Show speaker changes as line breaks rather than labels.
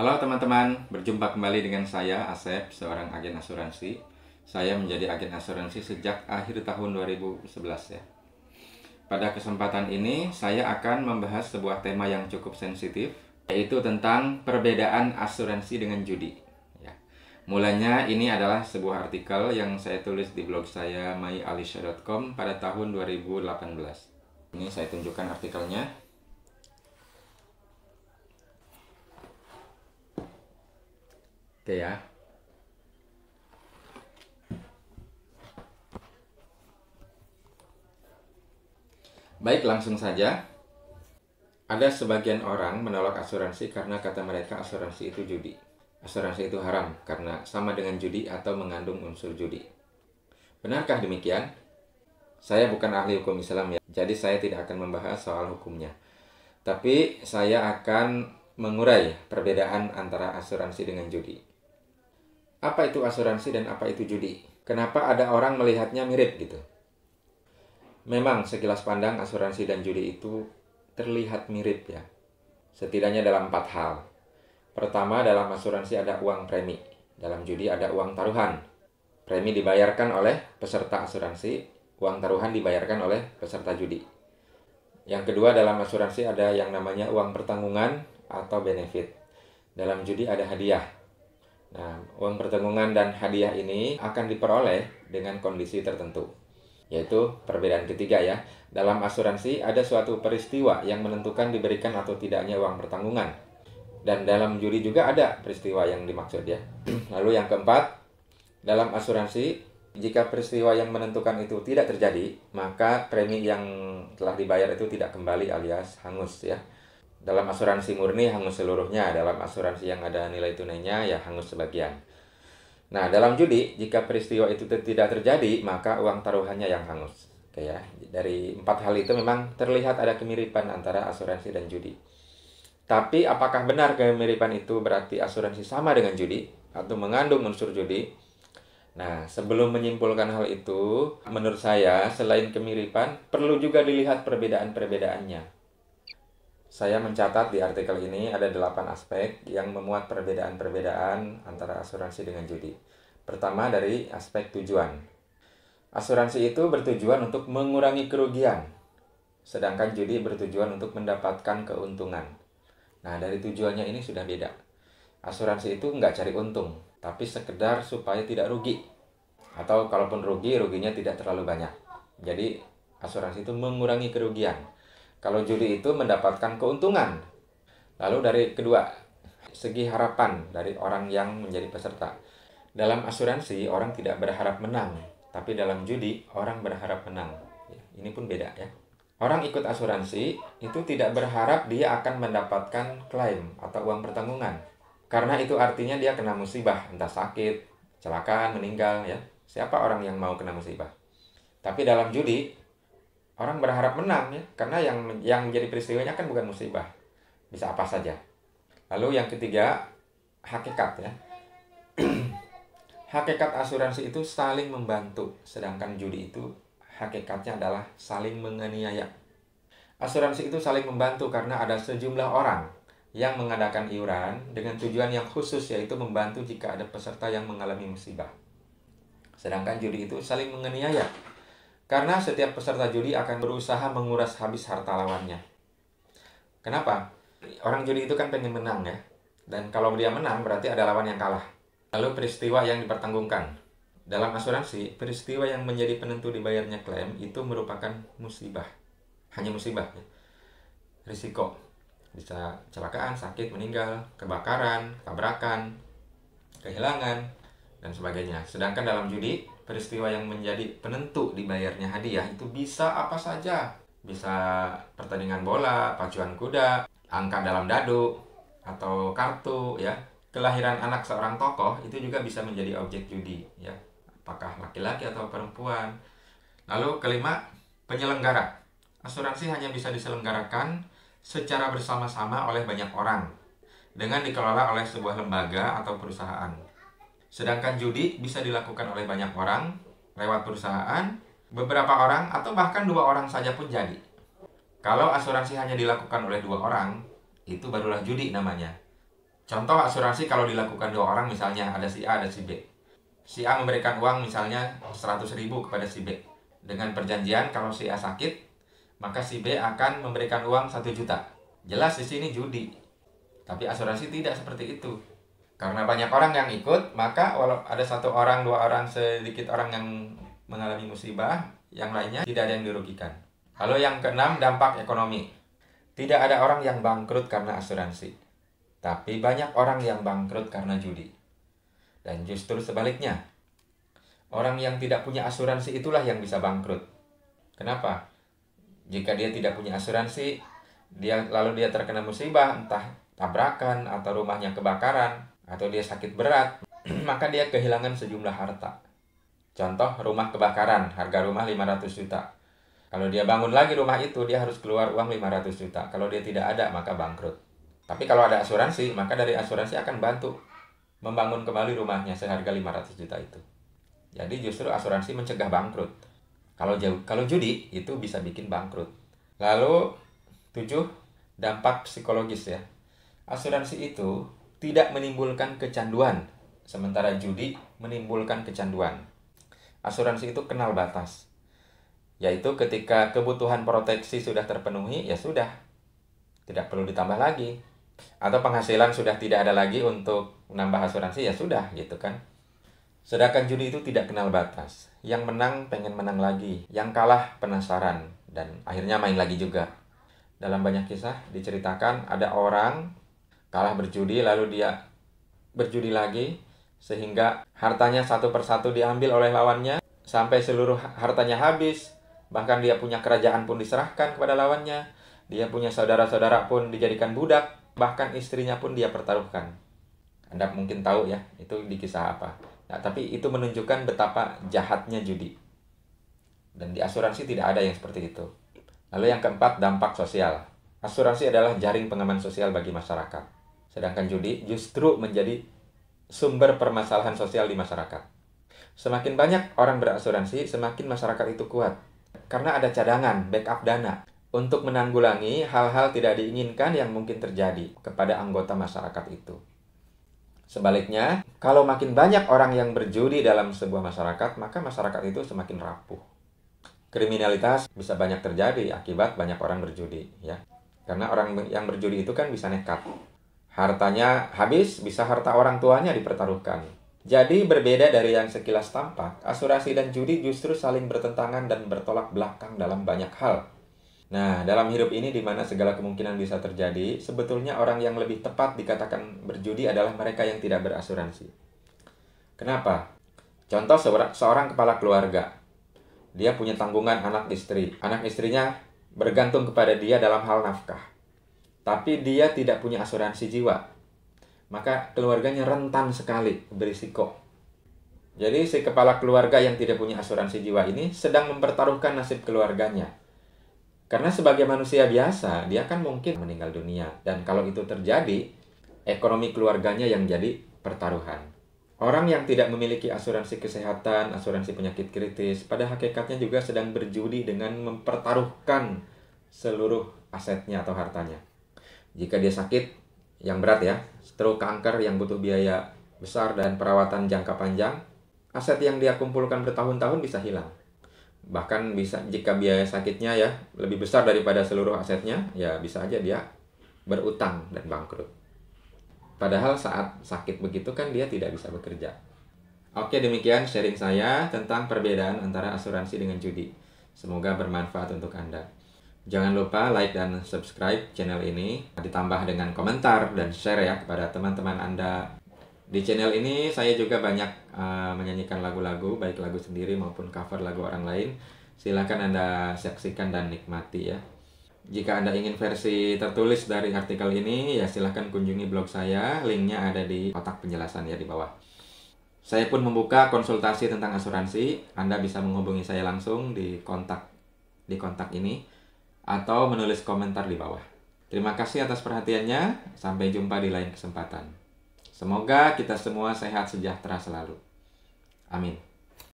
Halo teman-teman, berjumpa kembali dengan saya Asep, seorang agen asuransi. Saya menjadi agen asuransi sejak akhir tahun 2011 ya. Pada kesempatan ini saya akan membahas sebuah tema yang cukup sensitif yaitu tentang perbedaan asuransi dengan judi. Ya. Mulanya ini adalah sebuah artikel yang saya tulis di blog saya myalisha.com pada tahun 2018. Ini saya tunjukkan artikelnya. Oke ya. Baik, langsung saja. Ada sebagian orang menolak asuransi karena kata mereka asuransi itu judi. Asuransi itu haram karena sama dengan judi atau mengandung unsur judi. Benarkah demikian? Saya bukan ahli hukum Islam ya, jadi saya tidak akan membahas soal hukumnya. Tapi saya akan mengurai perbedaan antara asuransi dengan judi apa itu asuransi dan apa itu judi. Kenapa ada orang melihatnya mirip gitu? Memang sekilas pandang asuransi dan judi itu terlihat mirip ya. Setidaknya dalam empat hal. Pertama, dalam asuransi ada uang premi. Dalam judi ada uang taruhan. Premi dibayarkan oleh peserta asuransi, uang taruhan dibayarkan oleh peserta judi. Yang kedua, dalam asuransi ada yang namanya uang pertanggungan atau benefit. Dalam judi ada hadiah Nah, uang pertanggungan dan hadiah ini akan diperoleh dengan kondisi tertentu, yaitu perbedaan ketiga ya. Dalam asuransi ada suatu peristiwa yang menentukan diberikan atau tidaknya uang pertanggungan. Dan dalam juri juga ada peristiwa yang dimaksud ya. Lalu yang keempat, dalam asuransi jika peristiwa yang menentukan itu tidak terjadi, maka premi yang telah dibayar itu tidak kembali alias hangus ya. Dalam asuransi murni hangus seluruhnya, dalam asuransi yang ada nilai tunainya ya hangus sebagian. Nah, dalam judi, jika peristiwa itu tidak terjadi, maka uang taruhannya yang hangus. Oke ya, dari empat hal itu memang terlihat ada kemiripan antara asuransi dan judi. Tapi apakah benar kemiripan itu berarti asuransi sama dengan judi atau mengandung unsur judi? Nah, sebelum menyimpulkan hal itu, menurut saya selain kemiripan, perlu juga dilihat perbedaan-perbedaannya. Saya mencatat di artikel ini ada 8 aspek yang memuat perbedaan-perbedaan antara asuransi dengan judi. Pertama dari aspek tujuan. Asuransi itu bertujuan untuk mengurangi kerugian, sedangkan judi bertujuan untuk mendapatkan keuntungan. Nah, dari tujuannya ini sudah beda. Asuransi itu nggak cari untung, tapi sekedar supaya tidak rugi. Atau kalaupun rugi, ruginya tidak terlalu banyak. Jadi, asuransi itu mengurangi kerugian kalau judi itu mendapatkan keuntungan. Lalu dari kedua, segi harapan dari orang yang menjadi peserta. Dalam asuransi, orang tidak berharap menang, tapi dalam judi, orang berharap menang. Ini pun beda ya. Orang ikut asuransi itu tidak berharap dia akan mendapatkan klaim atau uang pertanggungan. Karena itu artinya dia kena musibah, entah sakit, celakaan, meninggal ya. Siapa orang yang mau kena musibah? Tapi dalam judi, orang berharap menang ya karena yang yang jadi peristiwanya kan bukan musibah bisa apa saja lalu yang ketiga hakikat ya hakikat asuransi itu saling membantu sedangkan judi itu hakikatnya adalah saling menganiaya asuransi itu saling membantu karena ada sejumlah orang yang mengadakan iuran dengan tujuan yang khusus yaitu membantu jika ada peserta yang mengalami musibah sedangkan judi itu saling menganiaya karena setiap peserta judi akan berusaha menguras habis harta lawannya. Kenapa? Orang judi itu kan pengen menang ya. Dan kalau dia menang berarti ada lawan yang kalah. Lalu peristiwa yang dipertanggungkan. Dalam asuransi, peristiwa yang menjadi penentu dibayarnya klaim itu merupakan musibah. Hanya musibah. Ya. Risiko. Bisa kecelakaan, sakit, meninggal, kebakaran, tabrakan, kehilangan, dan sebagainya. Sedangkan dalam judi, peristiwa yang menjadi penentu dibayarnya hadiah itu bisa apa saja. Bisa pertandingan bola, pacuan kuda, angka dalam dadu, atau kartu ya. Kelahiran anak seorang tokoh itu juga bisa menjadi objek judi ya. Apakah laki-laki atau perempuan. Lalu kelima, penyelenggara. Asuransi hanya bisa diselenggarakan secara bersama-sama oleh banyak orang dengan dikelola oleh sebuah lembaga atau perusahaan. Sedangkan judi bisa dilakukan oleh banyak orang lewat perusahaan, beberapa orang atau bahkan dua orang saja pun jadi. Kalau asuransi hanya dilakukan oleh dua orang, itu barulah judi namanya. Contoh asuransi kalau dilakukan dua orang misalnya ada si A ada si B. Si A memberikan uang misalnya 100 ribu kepada si B. Dengan perjanjian kalau si A sakit, maka si B akan memberikan uang 1 juta. Jelas di sini judi. Tapi asuransi tidak seperti itu karena banyak orang yang ikut maka walau ada satu orang dua orang sedikit orang yang mengalami musibah yang lainnya tidak ada yang dirugikan lalu yang keenam dampak ekonomi tidak ada orang yang bangkrut karena asuransi tapi banyak orang yang bangkrut karena judi dan justru sebaliknya orang yang tidak punya asuransi itulah yang bisa bangkrut kenapa jika dia tidak punya asuransi dia lalu dia terkena musibah entah tabrakan atau rumahnya kebakaran atau dia sakit berat, maka dia kehilangan sejumlah harta. Contoh rumah kebakaran, harga rumah 500 juta. Kalau dia bangun lagi rumah itu, dia harus keluar uang 500 juta. Kalau dia tidak ada, maka bangkrut. Tapi kalau ada asuransi, maka dari asuransi akan bantu membangun kembali rumahnya seharga 500 juta itu. Jadi justru asuransi mencegah bangkrut. Kalau jauh, kalau judi itu bisa bikin bangkrut. Lalu tujuh dampak psikologis ya. Asuransi itu tidak menimbulkan kecanduan, sementara judi menimbulkan kecanduan. Asuransi itu kenal batas, yaitu ketika kebutuhan proteksi sudah terpenuhi, ya sudah, tidak perlu ditambah lagi. Atau penghasilan sudah tidak ada lagi untuk menambah asuransi, ya sudah, gitu kan. Sedangkan judi itu tidak kenal batas. Yang menang pengen menang lagi, yang kalah penasaran, dan akhirnya main lagi juga. Dalam banyak kisah diceritakan ada orang kalah berjudi lalu dia berjudi lagi sehingga hartanya satu persatu diambil oleh lawannya sampai seluruh hartanya habis bahkan dia punya kerajaan pun diserahkan kepada lawannya dia punya saudara-saudara pun dijadikan budak bahkan istrinya pun dia pertaruhkan anda mungkin tahu ya itu di kisah apa nah, tapi itu menunjukkan betapa jahatnya judi dan di asuransi tidak ada yang seperti itu lalu yang keempat dampak sosial asuransi adalah jaring pengaman sosial bagi masyarakat Sedangkan judi justru menjadi sumber permasalahan sosial di masyarakat. Semakin banyak orang berasuransi, semakin masyarakat itu kuat. Karena ada cadangan, backup dana untuk menanggulangi hal-hal tidak diinginkan yang mungkin terjadi kepada anggota masyarakat itu. Sebaliknya, kalau makin banyak orang yang berjudi dalam sebuah masyarakat, maka masyarakat itu semakin rapuh. Kriminalitas bisa banyak terjadi akibat banyak orang berjudi, ya. Karena orang yang berjudi itu kan bisa nekat. Hartanya habis, bisa harta orang tuanya dipertaruhkan. Jadi berbeda dari yang sekilas tampak, asuransi dan judi justru saling bertentangan dan bertolak belakang dalam banyak hal. Nah, dalam hidup ini di mana segala kemungkinan bisa terjadi, sebetulnya orang yang lebih tepat dikatakan berjudi adalah mereka yang tidak berasuransi. Kenapa? Contoh seorang kepala keluarga. Dia punya tanggungan anak istri. Anak istrinya bergantung kepada dia dalam hal nafkah tapi dia tidak punya asuransi jiwa. Maka keluarganya rentan sekali berisiko. Jadi si kepala keluarga yang tidak punya asuransi jiwa ini sedang mempertaruhkan nasib keluarganya. Karena sebagai manusia biasa, dia kan mungkin meninggal dunia. Dan kalau itu terjadi, ekonomi keluarganya yang jadi pertaruhan. Orang yang tidak memiliki asuransi kesehatan, asuransi penyakit kritis, pada hakikatnya juga sedang berjudi dengan mempertaruhkan seluruh asetnya atau hartanya. Jika dia sakit yang berat ya, stroke, kanker yang butuh biaya besar dan perawatan jangka panjang, aset yang dia kumpulkan bertahun-tahun bisa hilang. Bahkan bisa jika biaya sakitnya ya lebih besar daripada seluruh asetnya, ya bisa aja dia berutang dan bangkrut. Padahal saat sakit begitu kan dia tidak bisa bekerja. Oke, demikian sharing saya tentang perbedaan antara asuransi dengan judi. Semoga bermanfaat untuk Anda. Jangan lupa like dan subscribe channel ini, ditambah dengan komentar dan share ya kepada teman-teman Anda. Di channel ini saya juga banyak uh, menyanyikan lagu-lagu, baik lagu sendiri maupun cover lagu orang lain. Silahkan Anda saksikan dan nikmati ya. Jika Anda ingin versi tertulis dari artikel ini, ya silahkan kunjungi blog saya. Linknya ada di kotak penjelasan ya di bawah. Saya pun membuka konsultasi tentang asuransi. Anda bisa menghubungi saya langsung di kontak di kontak ini atau menulis komentar di bawah. Terima kasih atas perhatiannya. Sampai jumpa di lain kesempatan. Semoga kita semua sehat sejahtera selalu. Amin.